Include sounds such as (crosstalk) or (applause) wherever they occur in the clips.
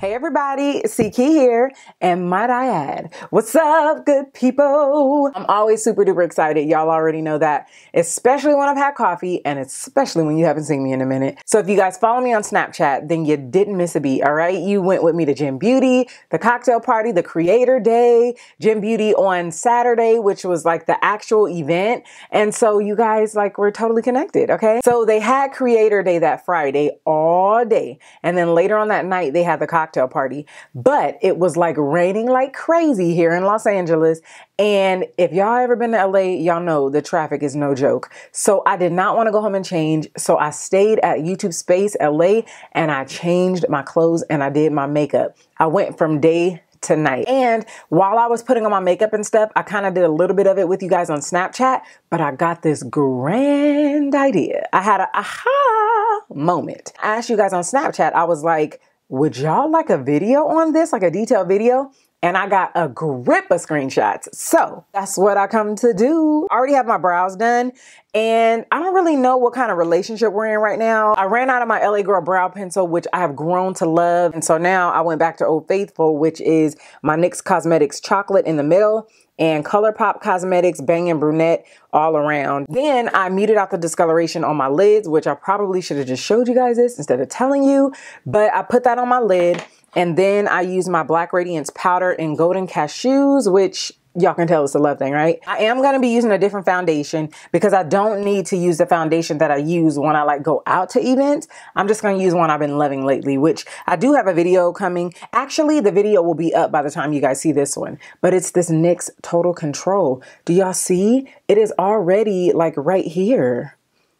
Hey everybody, CK here, and might I add, what's up, good people? I'm always super duper excited. Y'all already know that, especially when I've had coffee and especially when you haven't seen me in a minute. So if you guys follow me on Snapchat, then you didn't miss a beat, all right? You went with me to Gym Beauty, the cocktail party, the creator day, Gym Beauty on Saturday, which was like the actual event. And so you guys like were totally connected, okay? So they had creator day that Friday all day. And then later on that night, they had the cocktail cocktail party, but it was like raining like crazy here in Los Angeles. And if y'all ever been to LA, y'all know the traffic is no joke. So I did not want to go home and change. So I stayed at YouTube Space LA and I changed my clothes and I did my makeup. I went from day tonight. And while I was putting on my makeup and stuff, I kind of did a little bit of it with you guys on Snapchat, but I got this grand idea. I had a aha moment. I asked you guys on Snapchat, I was like, would y'all like a video on this, like a detailed video? and I got a grip of screenshots. So that's what I come to do. I already have my brows done and I don't really know what kind of relationship we're in right now. I ran out of my LA Girl brow pencil, which I have grown to love. And so now I went back to Old Faithful, which is my NYX Cosmetics chocolate in the middle and ColourPop Cosmetics Bang & Brunette all around. Then I muted out the discoloration on my lids, which I probably should have just showed you guys this instead of telling you, but I put that on my lid and then I use my Black Radiance powder in Golden Cashews, which y'all can tell it's a love thing, right? I am going to be using a different foundation because I don't need to use the foundation that I use when I like go out to events. I'm just going to use one I've been loving lately, which I do have a video coming. Actually, the video will be up by the time you guys see this one, but it's this NYX Total Control. Do y'all see? It is already like right here.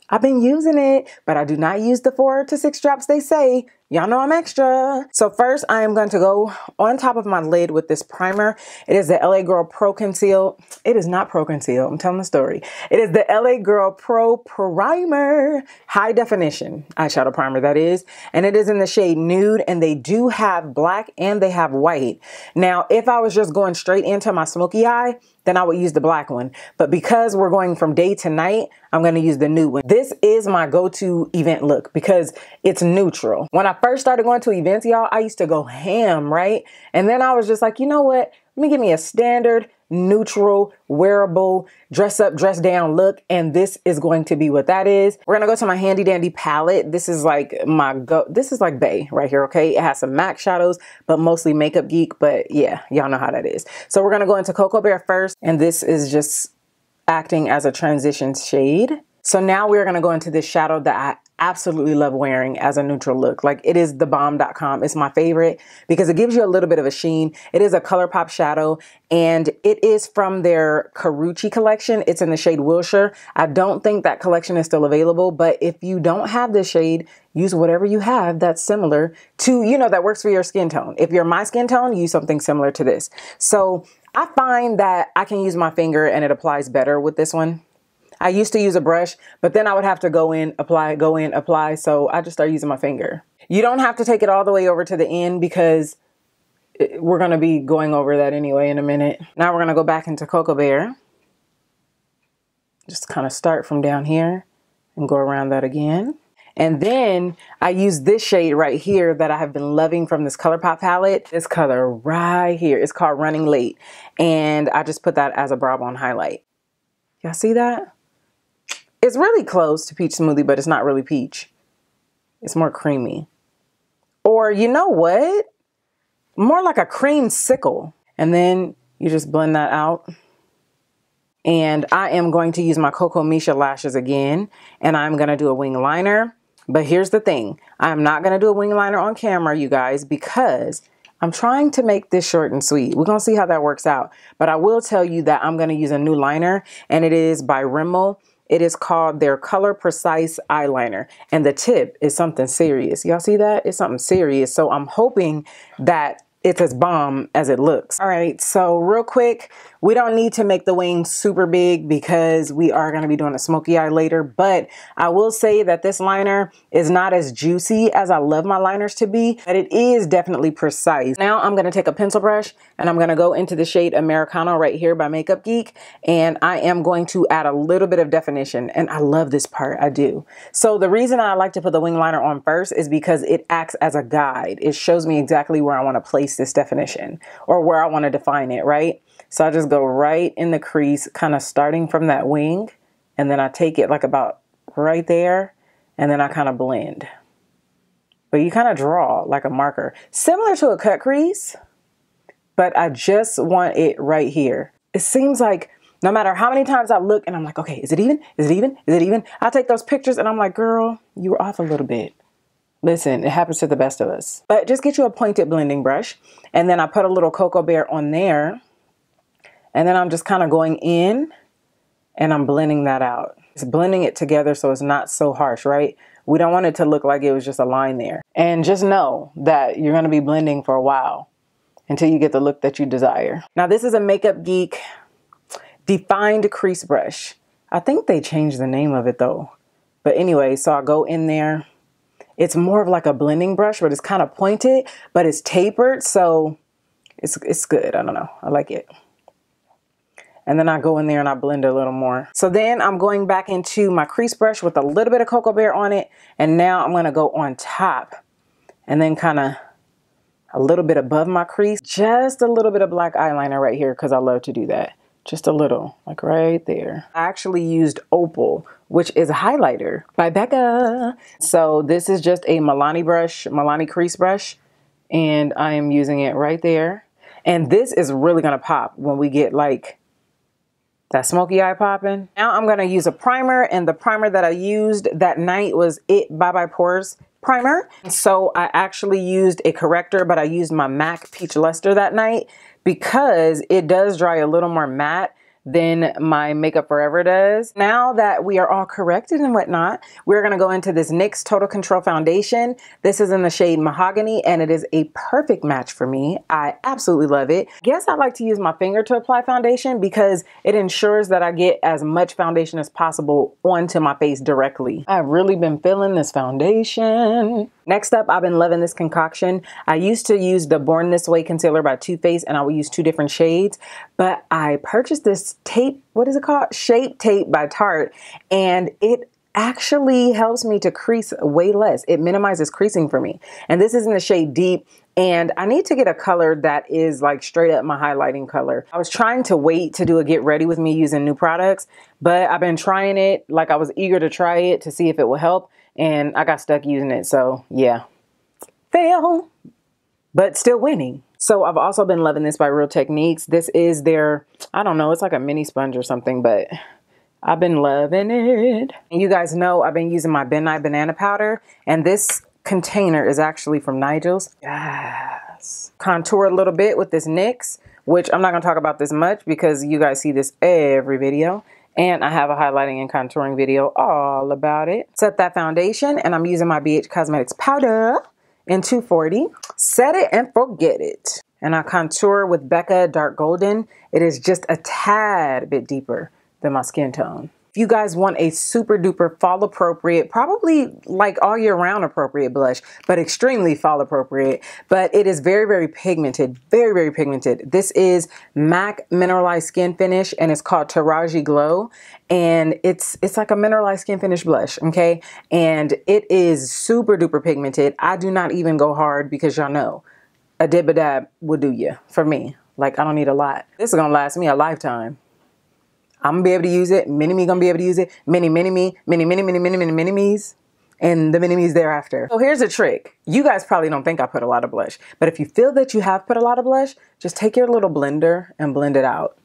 I've been using it, but I do not use the four to six drops they say Y'all know I'm extra. So first I am going to go on top of my lid with this primer. It is the LA Girl Pro Conceal. It is not Pro Conceal. I'm telling the story. It is the LA Girl Pro Primer High Definition Eyeshadow Primer that is. And it is in the shade Nude and they do have black and they have white. Now if I was just going straight into my smoky eye, then I would use the black one. But because we're going from day to night, I'm going to use the new one. This is my go-to event look because it's neutral. When I first started going to events, y'all, I used to go ham, right? And then I was just like, you know what? Let me give me a standard, neutral, wearable, dress up, dress down look. And this is going to be what that is. We're gonna go to my handy dandy palette. This is like my go, this is like Bay right here, okay? It has some MAC shadows, but mostly Makeup Geek, but yeah, y'all know how that is. So we're gonna go into Cocoa Bear first, and this is just acting as a transition shade. So now we're gonna go into this shadow that I absolutely love wearing as a neutral look. Like it is the bomb.com. It's my favorite because it gives you a little bit of a sheen. It is a ColourPop shadow and it is from their Carucci collection. It's in the shade Wilshire. I don't think that collection is still available, but if you don't have this shade, use whatever you have that's similar to, you know, that works for your skin tone. If you're my skin tone, use something similar to this. So I find that I can use my finger and it applies better with this one. I used to use a brush, but then I would have to go in, apply, go in, apply. So I just started using my finger. You don't have to take it all the way over to the end because it, we're going to be going over that anyway in a minute. Now we're going to go back into Cocoa Bear. Just kind of start from down here and go around that again. And then I use this shade right here that I have been loving from this ColourPop palette. This color right here. It's called Running Late. And I just put that as a brow bone highlight. Y'all see that? It's really close to peach smoothie, but it's not really peach. It's more creamy. Or you know what? More like a cream sickle. And then you just blend that out. And I am going to use my Coco Misha lashes again. And I'm going to do a wing liner. But here's the thing. I'm not going to do a wing liner on camera, you guys, because I'm trying to make this short and sweet. We're gonna see how that works out. But I will tell you that I'm gonna use a new liner and it is by Rimmel. It is called their Color Precise Eyeliner. And the tip is something serious. Y'all see that? It's something serious. So I'm hoping that it's as bomb as it looks. All right, so real quick, we don't need to make the wings super big because we are going to be doing a smoky eye later, but I will say that this liner is not as juicy as I love my liners to be, but it is definitely precise. Now I'm going to take a pencil brush and I'm going to go into the shade Americano right here by Makeup Geek and I am going to add a little bit of definition and I love this part, I do. So the reason I like to put the wing liner on first is because it acts as a guide. It shows me exactly where I want to place this definition or where I want to define it, right? So I just go right in the crease, kind of starting from that wing, and then I take it like about right there, and then I kind of blend. But you kind of draw like a marker, similar to a cut crease, but I just want it right here. It seems like no matter how many times I look and I'm like, okay, is it even? Is it even? Is it even? I take those pictures and I'm like, girl, you were off a little bit. Listen, it happens to the best of us. But just get you a pointed blending brush and then I put a little cocoa bear on there and then I'm just kind of going in and I'm blending that out. It's blending it together so it's not so harsh, right? We don't want it to look like it was just a line there. And just know that you're going to be blending for a while until you get the look that you desire. Now, this is a Makeup Geek Defined Crease Brush. I think they changed the name of it though. But anyway, so I go in there. It's more of like a blending brush, but it's kind of pointed, but it's tapered. So it's, it's good. I don't know. I like it and then I go in there and I blend a little more. So then I'm going back into my crease brush with a little bit of Cocoa Bear on it and now I'm gonna go on top and then kind of a little bit above my crease, just a little bit of black eyeliner right here because I love to do that. Just a little, like right there. I actually used Opal, which is a highlighter by Becca. So this is just a Milani brush, Milani crease brush, and I am using it right there. And this is really gonna pop when we get like that smoky eye popping. Now I'm gonna use a primer and the primer that I used that night was It Bye Bye Pores primer. So I actually used a corrector, but I used my MAC Peach Luster that night because it does dry a little more matte than my Makeup Forever does. Now that we are all corrected and whatnot, we're gonna go into this NYX Total Control Foundation. This is in the shade Mahogany and it is a perfect match for me. I absolutely love it. Guess I like to use my finger to apply foundation because it ensures that I get as much foundation as possible onto my face directly. I've really been feeling this foundation. Next up, I've been loving this concoction. I used to use the Born This Way concealer by Too Faced and I would use two different shades, but I purchased this tape, what is it called? Shape tape by Tarte and it actually helps me to crease way less. It minimizes creasing for me. And this is in the shade Deep. And I need to get a color that is like straight up my highlighting color. I was trying to wait to do a get ready with me using new products, but I've been trying it. Like I was eager to try it to see if it will help and I got stuck using it. So yeah, fail, but still winning. So I've also been loving this by Real Techniques. This is their, I don't know, it's like a mini sponge or something, but I've been loving it. And you guys know I've been using my Ben Nye banana powder and this container is actually from Nigel's. Yes. Contour a little bit with this NYX, which I'm not gonna talk about this much because you guys see this every video and I have a highlighting and contouring video all about it. Set that foundation and I'm using my BH Cosmetics powder in 240. Set it and forget it. And I contour with Becca Dark Golden. It is just a tad bit deeper than my skin tone. If you guys want a super duper fall appropriate, probably like all year round appropriate blush, but extremely fall appropriate, but it is very, very pigmented, very, very pigmented. This is MAC Mineralized Skin Finish and it's called Taraji Glow. And it's, it's like a mineralized skin finish blush, okay? And it is super duper pigmented. I do not even go hard because y'all know a dib a dab will do you for me. Like I don't need a lot. This is gonna last me a lifetime. I'm gonna be able to use it. Mini me gonna be able to use it. Mini, mini me, mini, mini, mini, mini, mini, mini me's. And the mini me's thereafter. So here's a trick. You guys probably don't think I put a lot of blush, but if you feel that you have put a lot of blush, just take your little blender and blend it out.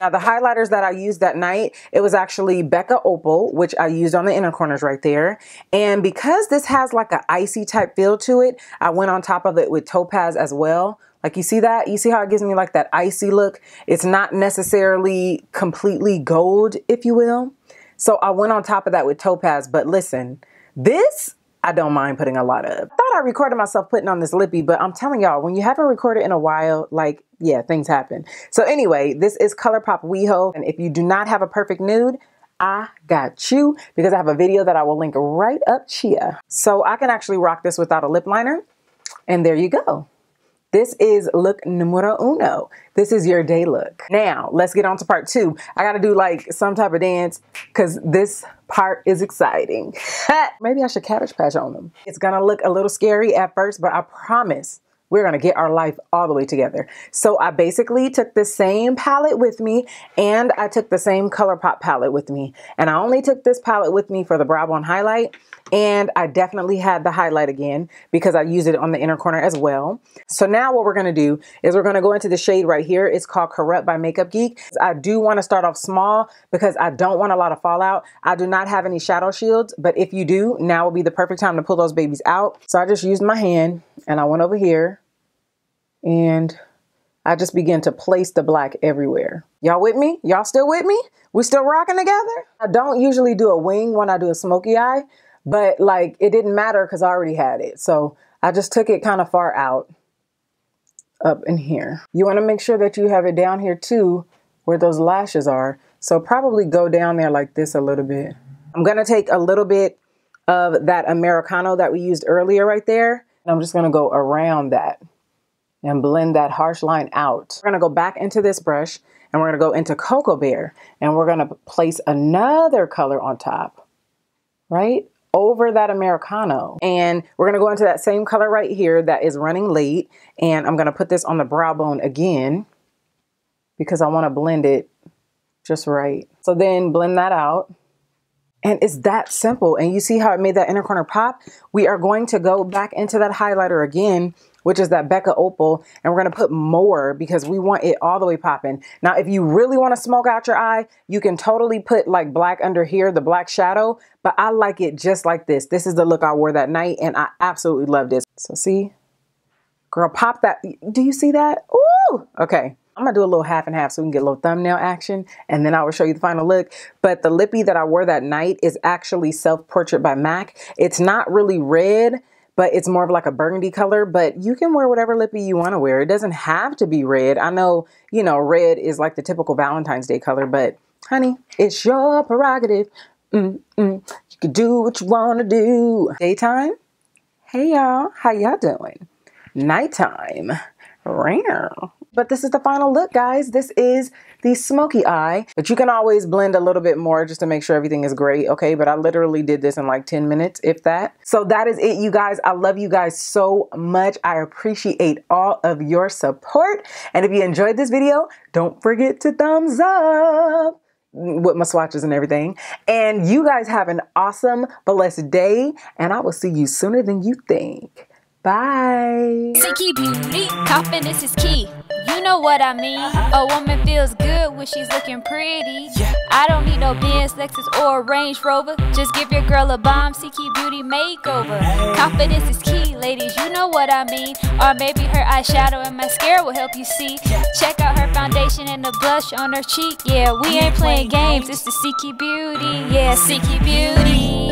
Now the highlighters that I used that night, it was actually Becca Opal, which I used on the inner corners right there. And because this has like an icy type feel to it, I went on top of it with Topaz as well. Like you see that? You see how it gives me like that icy look? It's not necessarily completely gold, if you will. So I went on top of that with topaz, but listen, this I don't mind putting a lot of. I thought I recorded myself putting on this lippy, but I'm telling y'all, when you haven't recorded in a while, like, yeah, things happen. So anyway, this is ColourPop WeHo, and if you do not have a perfect nude, I got you because I have a video that I will link right up here. So I can actually rock this without a lip liner. And there you go. This is look numero uno. This is your day look. Now, let's get on to part two. I gotta do like some type of dance because this part is exciting. (laughs) Maybe I should cabbage patch on them. It's gonna look a little scary at first, but I promise we're going to get our life all the way together. So I basically took the same palette with me and I took the same ColourPop palette with me. And I only took this palette with me for the brow bone highlight. And I definitely had the highlight again because I used it on the inner corner as well. So now what we're going to do is we're going to go into the shade right here. It's called Corrupt by Makeup Geek. I do want to start off small because I don't want a lot of fallout. I do not have any shadow shields, but if you do, now will be the perfect time to pull those babies out. So I just used my hand and I went over here and I just began to place the black everywhere. Y'all with me? Y'all still with me? We still rocking together? I don't usually do a wing when I do a smoky eye, but like it didn't matter because I already had it. So I just took it kind of far out up in here. You want to make sure that you have it down here too where those lashes are. So probably go down there like this a little bit. I'm going to take a little bit of that Americano that we used earlier right there. And I'm just going to go around that and blend that harsh line out. We're gonna go back into this brush and we're gonna go into Cocoa Bear and we're gonna place another color on top, right? Over that Americano. And we're gonna go into that same color right here that is running late. And I'm gonna put this on the brow bone again because I wanna blend it just right. So then blend that out. And it's that simple. And you see how it made that inner corner pop? We are going to go back into that highlighter again, which is that Becca Opal. And we're going to put more because we want it all the way popping. Now, if you really want to smoke out your eye, you can totally put like black under here, the black shadow. But I like it just like this. This is the look I wore that night. And I absolutely love this. So see, girl, pop that. Do you see that? Ooh, okay. I'm gonna do a little half and half so we can get a little thumbnail action and then I will show you the final look. But the lippy that I wore that night is actually Self-Portrait by MAC. It's not really red, but it's more of like a burgundy color, but you can wear whatever lippy you wanna wear. It doesn't have to be red. I know, you know, red is like the typical Valentine's Day color, but honey, it's your prerogative. Mm -mm. You can do what you wanna do. Daytime, hey y'all, how y'all doing? Nighttime, rare. But this is the final look, guys. This is the smoky eye, but you can always blend a little bit more just to make sure everything is great, okay? But I literally did this in like 10 minutes, if that. So that is it, you guys. I love you guys so much. I appreciate all of your support. And if you enjoyed this video, don't forget to thumbs up with my swatches and everything. And you guys have an awesome, blessed day, and I will see you sooner than you think. Bye. is key. You know what I mean. A woman feels good when she's looking pretty. I don't need no Benz, Lexus, or Range Rover. Just give your girl a bomb, CK Beauty makeover. Confidence is key, ladies. You know what I mean. Or maybe her eyeshadow and mascara will help you see. Check out her foundation and the blush on her cheek. Yeah, we ain't playing games. It's the CK Beauty. Yeah, CK Beauty.